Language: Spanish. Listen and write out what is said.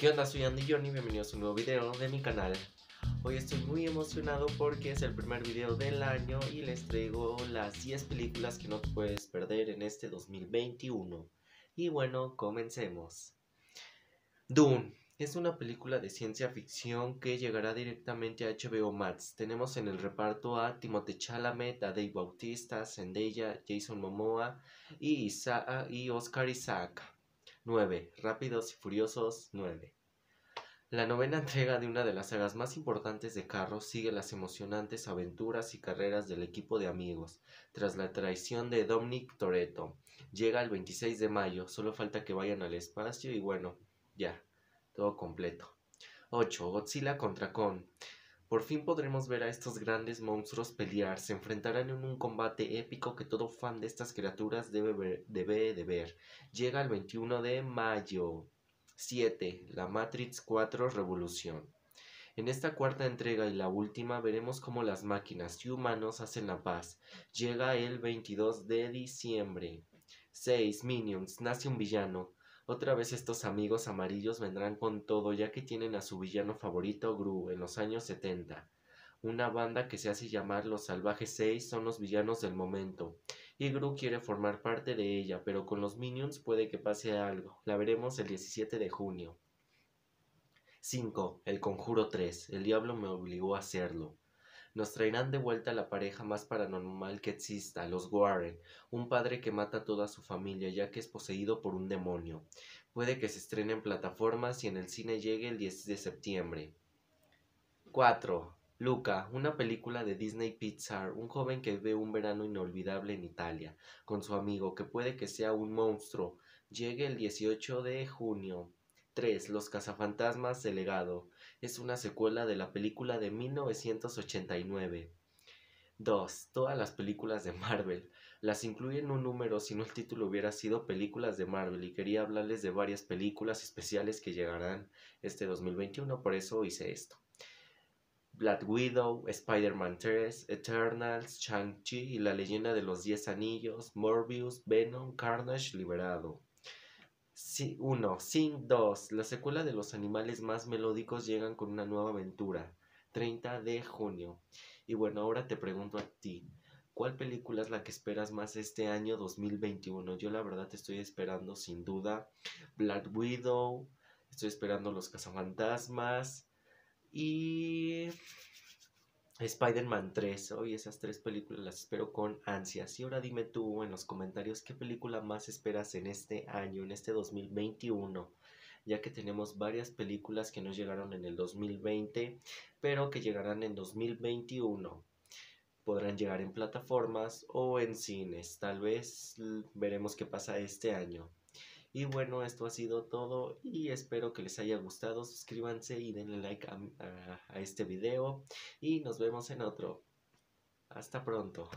¿Qué onda? Soy Andy Johnny, bienvenidos a un nuevo video de mi canal. Hoy estoy muy emocionado porque es el primer video del año y les traigo las 10 películas que no puedes perder en este 2021. Y bueno, comencemos. Dune es una película de ciencia ficción que llegará directamente a HBO Max. Tenemos en el reparto a Timothée Chalamet, a Dave Bautista, Zendaya, Jason Momoa y, y Oscar Isaac. 9. Rápidos y Furiosos 9. La novena entrega de una de las sagas más importantes de Carros sigue las emocionantes aventuras y carreras del equipo de amigos. Tras la traición de Dominic Toretto, llega el 26 de mayo, solo falta que vayan al espacio y bueno, ya, todo completo. 8. Godzilla contra Kong. Por fin podremos ver a estos grandes monstruos pelear, se enfrentarán en un combate épico que todo fan de estas criaturas debe, de ver. Llega el 21 de mayo. 7. La Matrix 4 Revolución. En esta cuarta entrega y la última veremos cómo las máquinas y humanos hacen la paz. Llega el 22 de diciembre. 6. Minions. Nace un villano. Otra vez estos amigos amarillos vendrán con todo ya que tienen a su villano favorito Gru en los años 70. Una banda que se hace llamar Los Salvajes 6 son los villanos del momento. Y Gru quiere formar parte de ella, pero con los Minions puede que pase algo. La veremos el 17 de junio. 5. El Conjuro 3. El diablo me obligó a hacerlo nos traerán de vuelta la pareja más paranormal que exista, los Warren, un padre que mata a toda su familia ya que es poseído por un demonio. Puede que se estrene en plataformas y en el cine llegue el 10 de septiembre. 4. Luca, una película de Disney Pixar, un joven que vive un verano inolvidable en Italia, con su amigo que puede que sea un monstruo, llegue el 18 de junio. 3. Los cazafantasmas de legado. Es una secuela de la película de 1989. 2. Todas las películas de Marvel. Las incluyen en un número si no el título hubiera sido películas de Marvel y quería hablarles de varias películas especiales que llegarán este 2021, por eso hice esto. Black Widow, Spider-Man 3, Eternals, Shang-Chi y la leyenda de los 10 anillos, Morbius, Venom, Carnage liberado. Sí, uno, sin dos. La secuela de Los animales más melódicos llegan con una nueva aventura. 30 de junio. Y bueno, ahora te pregunto a ti. ¿Cuál película es la que esperas más este año 2021? Yo la verdad te estoy esperando sin duda Black Widow, estoy esperando Los Cazafantasmas y Spider-Man 3. Hoy esas tres películas las espero con ansias. Y ahora dime tú en los comentarios qué película más esperas en este año, en este 2021 ya que tenemos varias películas que no llegaron en el 2020, pero que llegarán en 2021. Podrán llegar en plataformas o en cines, tal vez veremos qué pasa este año. Y bueno, esto ha sido todo y espero que les haya gustado. Suscríbanse y denle like a, este video y nos vemos en otro. Hasta pronto.